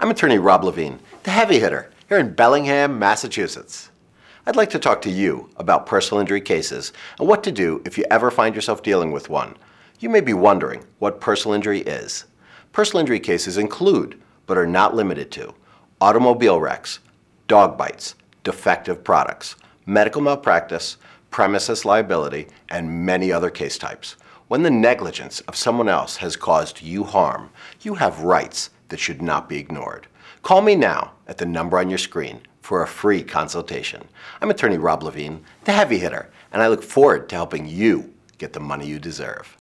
I'm attorney Rob Levine, the heavy hitter here in Bellingham, Massachusetts. I'd like to talk to you about personal injury cases and what to do if you ever find yourself dealing with one. You may be wondering what personal injury is. Personal injury cases include, but are not limited to, automobile wrecks, dog bites, defective products, medical malpractice, premises liability, and many other case types. When the negligence of someone else has caused you harm, you have rights that should not be ignored. Call me now at the number on your screen for a free consultation. I'm attorney Rob Levine, the heavy hitter, and I look forward to helping you get the money you deserve.